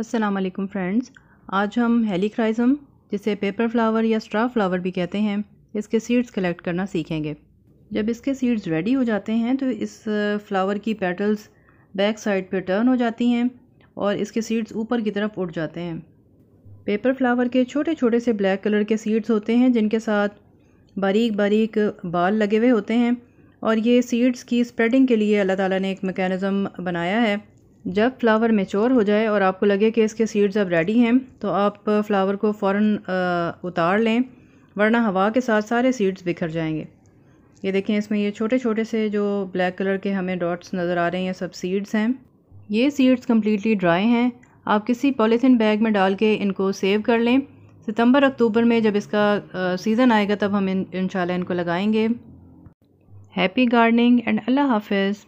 Aslam friends आज हम helichrysum जिसे पेपर फ्लावर या स्ट्रा फ्लावर भी कहते हैं इसके सीड्स कलेक्ट करना सीखेंगे जब इसके सीड्स रेडी हो जाते हैं तो इस फ्लावर की पेटल्स बैक साइड पर टर्न हो जाती हैं और इसके सीड्स ऊपर की तरफ उठ जाते हैं पेपर फ्लावर के छोटे छोटे से ब्लैक कलर के सीड्स होते हैं जिनके साथ बारीक बारीक बाल लगे हुए होते हैं और ये सीड्स की स्प्रेडिंग के लिए अल्लाह ताला ने एक मैकेनिज्म बनाया है जब फ्लावर मेच्योर हो जाए और आपको लगे कि इसके सीड्स अब रेडी हैं तो आप फ्लावर को फ़ौर उतार लें वरना हवा के साथ सारे सीड्स बिखर जाएंगे ये देखें इसमें ये छोटे छोटे से जो ब्लैक कलर के हमें डॉट्स नज़र आ रहे हैं ये सब सीड्स हैं ये सीड्स कम्प्लीटली ड्राई हैं आप किसी पॉलीथीन बैग में डाल के इनको सेव कर लें सितंबर अक्टूबर में जब इसका सीज़न आएगा तब हम इन इनशाला इनको लगाएंगे हैप्पी गार्डनिंग एंड अल्लाह हाफिज़